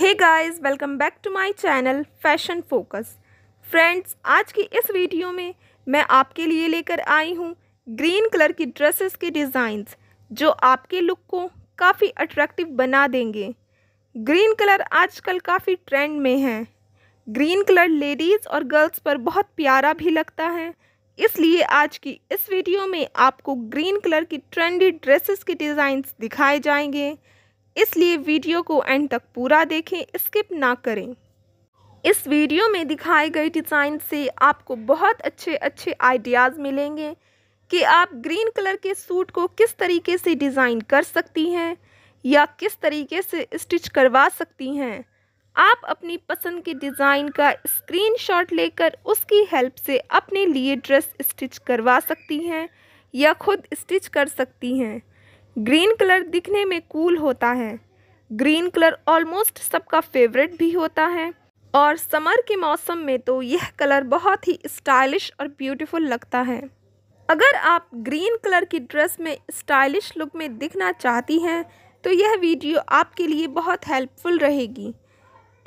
Hey guys welcome back to my channel fashion focus friends आज की इस video में मैं आपके लिए लेकर आई हूँ ग्रीन कलर की ड्रेसेस के डिज़ाइंस जो आपके लुक को काफ़ी अट्रैक्टिव बना देंगे ग्रीन कलर आजकल काफ़ी ट्रेंड में है ग्रीन कलर लेडीज़ और गर्ल्स पर बहुत प्यारा भी लगता है इसलिए आज की इस वीडियो में आपको ग्रीन कलर की ट्रेंडी ड्रेसेस के डिज़ाइंस दिखाए जाएंगे इसलिए वीडियो को एंड तक पूरा देखें स्किप ना करें इस वीडियो में दिखाए गए डिज़ाइन से आपको बहुत अच्छे अच्छे आइडियाज़ मिलेंगे कि आप ग्रीन कलर के सूट को किस तरीके से डिज़ाइन कर सकती हैं या किस तरीके से स्टिच करवा सकती हैं आप अपनी पसंद के डिज़ाइन का स्क्रीनशॉट लेकर उसकी हेल्प से अपने लिए ड्रेस स्टिच करवा सकती हैं या खुद स्टिच कर सकती हैं ग्रीन कलर दिखने में कूल होता है ग्रीन कलर ऑलमोस्ट सबका फेवरेट भी होता है और समर के मौसम में तो यह कलर बहुत ही स्टाइलिश और ब्यूटीफुल लगता है अगर आप ग्रीन कलर की ड्रेस में स्टाइलिश लुक में दिखना चाहती हैं तो यह वीडियो आपके लिए बहुत हेल्पफुल रहेगी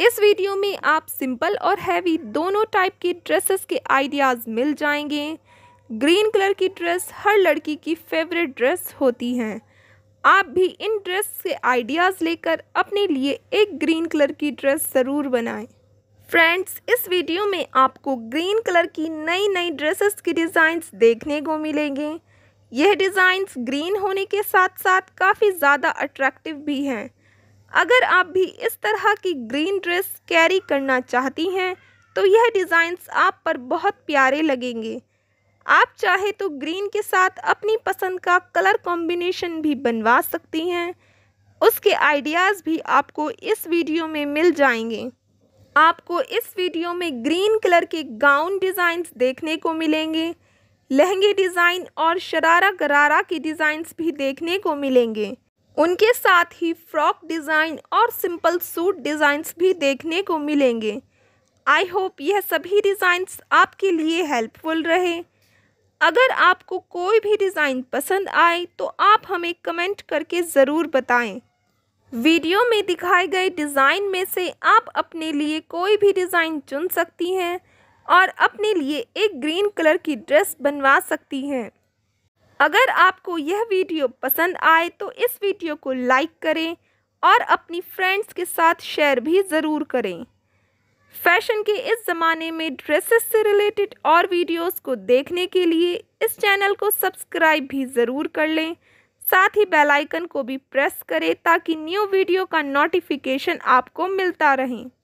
इस वीडियो में आप सिंपल और हैवी दोनों टाइप के ड्रेसेस के आइडियाज़ मिल जाएंगे ग्रीन कलर की ड्रेस हर लड़की की फेवरेट ड्रेस होती हैं आप भी इन ड्रेस से आइडियाज़ लेकर अपने लिए एक ग्रीन कलर की ड्रेस ज़रूर बनाएं फ्रेंड्स इस वीडियो में आपको ग्रीन कलर की नई नई ड्रेसेस की डिज़ाइंस देखने को मिलेंगे यह डिज़ाइंस ग्रीन होने के साथ साथ काफ़ी ज़्यादा अट्रैक्टिव भी हैं अगर आप भी इस तरह की ग्रीन ड्रेस कैरी करना चाहती हैं तो यह डिज़ाइंस आप पर बहुत प्यारे लगेंगे आप चाहे तो ग्रीन के साथ अपनी पसंद का कलर कॉम्बिनेशन भी बनवा सकती हैं उसके आइडियाज़ भी आपको इस वीडियो में मिल जाएंगे आपको इस वीडियो में ग्रीन कलर के गाउन डिज़ाइंस देखने को मिलेंगे लहंगे डिज़ाइन और शरारा गरारा के डिज़ाइंस भी देखने को मिलेंगे उनके साथ ही फ्रॉक डिज़ाइन और सिंपल सूट डिज़ाइंस भी देखने को मिलेंगे आई होप यह सभी डिज़ाइंस आपके लिए हेल्पफुल रहे अगर आपको कोई भी डिज़ाइन पसंद आए तो आप हमें कमेंट करके ज़रूर बताएं। वीडियो में दिखाए गए डिज़ाइन में से आप अपने लिए कोई भी डिज़ाइन चुन सकती हैं और अपने लिए एक ग्रीन कलर की ड्रेस बनवा सकती हैं अगर आपको यह वीडियो पसंद आए तो इस वीडियो को लाइक करें और अपनी फ्रेंड्स के साथ शेयर भी ज़रूर करें फैशन के इस ज़माने में ड्रेसेस से रिलेटेड और वीडियोस को देखने के लिए इस चैनल को सब्सक्राइब भी ज़रूर कर लें साथ ही बेल आइकन को भी प्रेस करें ताकि न्यू वीडियो का नोटिफिकेशन आपको मिलता रहे